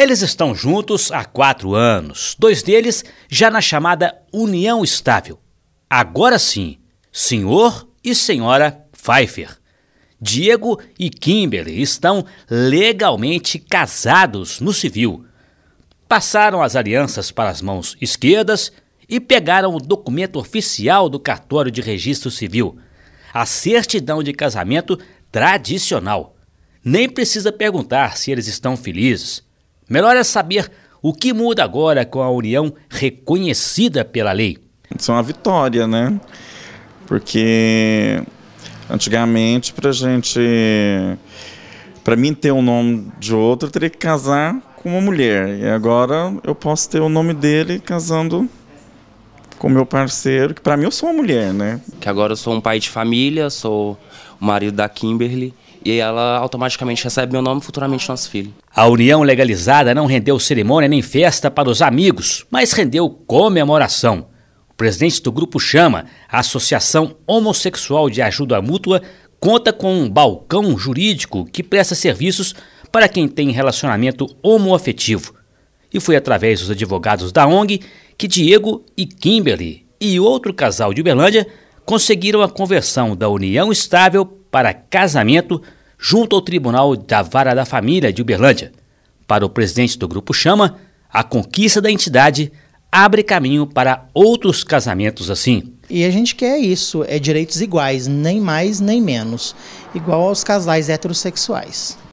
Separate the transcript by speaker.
Speaker 1: Eles estão juntos há quatro anos, dois deles já na chamada união estável. Agora sim, senhor e senhora Pfeiffer. Diego e Kimberly estão legalmente casados no civil. Passaram as alianças para as mãos esquerdas e pegaram o documento oficial do cartório de registro civil, a certidão de casamento tradicional. Nem precisa perguntar se eles estão felizes Melhor é saber o que muda agora com a união reconhecida pela lei.
Speaker 2: Isso é uma vitória, né? Porque antigamente, para gente. Para mim ter um nome de outro, eu teria que casar com uma mulher. E agora eu posso ter o nome dele casando com meu parceiro, que para mim eu sou uma mulher, né?
Speaker 3: Que agora eu sou um pai de família, sou o marido
Speaker 1: da Kimberly e ela automaticamente recebe meu nome futuramente nosso filho. A união legalizada não rendeu cerimônia nem festa para os amigos, mas rendeu comemoração. O presidente do grupo Chama, a Associação Homossexual de Ajuda Mútua, conta com um balcão jurídico que presta serviços para quem tem relacionamento homoafetivo. E foi através dos advogados da ONG que Diego e Kimberly e outro casal de Uberlândia conseguiram a conversão da união estável para casamento junto ao Tribunal da Vara da Família de Uberlândia. Para o presidente do Grupo Chama, a conquista da entidade abre caminho para outros casamentos assim.
Speaker 4: E a gente quer isso, é direitos iguais, nem mais nem menos, igual aos casais heterossexuais.